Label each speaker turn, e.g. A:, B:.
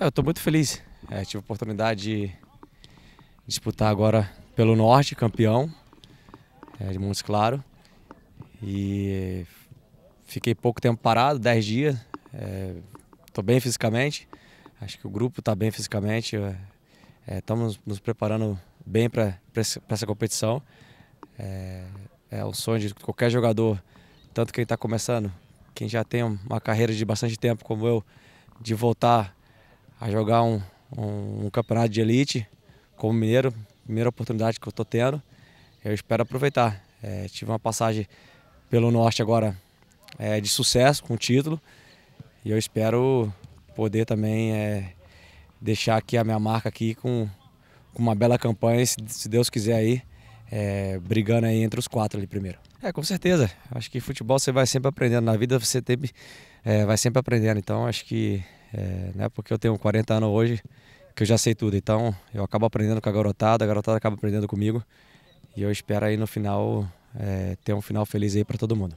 A: É, eu estou muito feliz. É, tive a oportunidade de disputar agora pelo Norte, campeão é, de Montes Claro. E fiquei pouco tempo parado, 10 dias. Estou é, bem fisicamente. Acho que o grupo está bem fisicamente. Estamos é, é, nos preparando bem para essa competição. É, é um sonho de qualquer jogador, tanto quem está começando, quem já tem uma carreira de bastante tempo como eu, de voltar a jogar um, um, um campeonato de elite como mineiro, primeira oportunidade que eu estou tendo. Eu espero aproveitar. É, tive uma passagem pelo Norte agora é, de sucesso, com título, e eu espero poder também é, deixar aqui a minha marca aqui com, com uma bela campanha, se, se Deus quiser aí, é, brigando aí entre os quatro ali primeiro. É, com certeza. Acho que futebol você vai sempre aprendendo. Na vida você tem, é, vai sempre aprendendo. Então acho que é, né, porque eu tenho 40 anos hoje, que eu já sei tudo. Então, eu acabo aprendendo com a garotada, a garotada acaba aprendendo comigo. E eu espero aí no final, é, ter um final feliz aí para todo mundo.